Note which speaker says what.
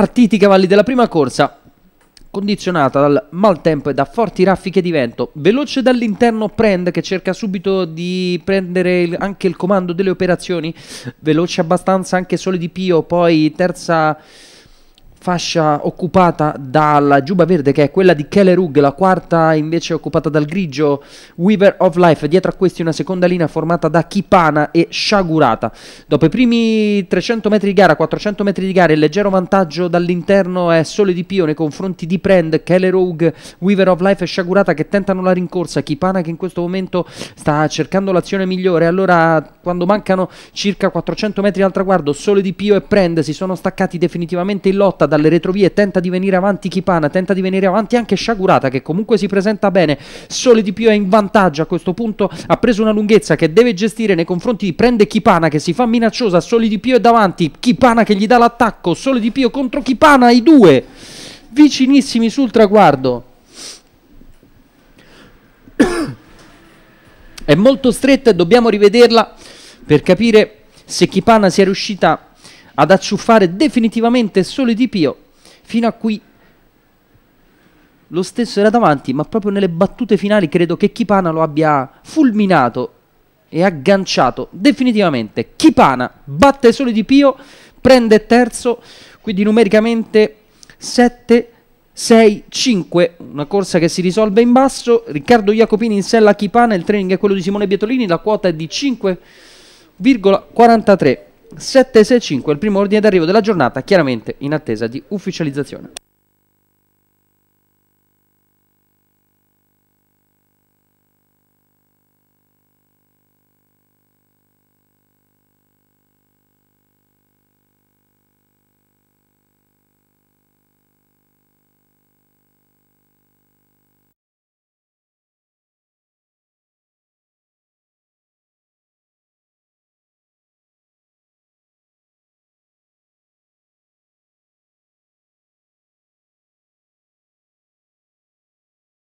Speaker 1: partiti cavalli della prima corsa condizionata dal maltempo e da forti raffiche di vento. Veloce dall'interno Prend che cerca subito di prendere il, anche il comando delle operazioni, veloce abbastanza anche Sole di Pio, poi terza fascia occupata dalla giuba verde che è quella di Kellerug, la quarta invece occupata dal grigio Weaver of Life, dietro a questi una seconda linea formata da Kipana e Shagurata. Dopo i primi 300 metri di gara, 400 metri di gara, il leggero vantaggio dall'interno è Sole di Pio nei confronti di Prend, Kellerug, Weaver of Life e Shagurata che tentano la rincorsa, Kipana che in questo momento sta cercando l'azione migliore, allora quando mancano circa 400 metri al traguardo, Sole di Pio e Prend si sono staccati definitivamente in lotta dalle retrovie, tenta di venire avanti Kipana, tenta di venire avanti anche Sciagurata che comunque si presenta bene, Sole di più è in vantaggio a questo punto, ha preso una lunghezza che deve gestire nei confronti di prende Kipana che si fa minacciosa, Sole di più è davanti, Kipana che gli dà l'attacco, Sole di più contro Kipana, i due vicinissimi sul traguardo. è molto stretta e dobbiamo rivederla per capire se Kipana sia riuscita a ad acciuffare definitivamente solo Di Pio, fino a qui lo stesso era davanti, ma proprio nelle battute finali credo che Chipana lo abbia fulminato e agganciato definitivamente. Chipana batte solo Di Pio, prende terzo, quindi numericamente 7 6 5 una corsa che si risolve in basso Riccardo Jacopini in sella Chipana il training è quello di Simone Bietolini la quota è di 5,43 765 il primo ordine d'arrivo della giornata, chiaramente in attesa di ufficializzazione.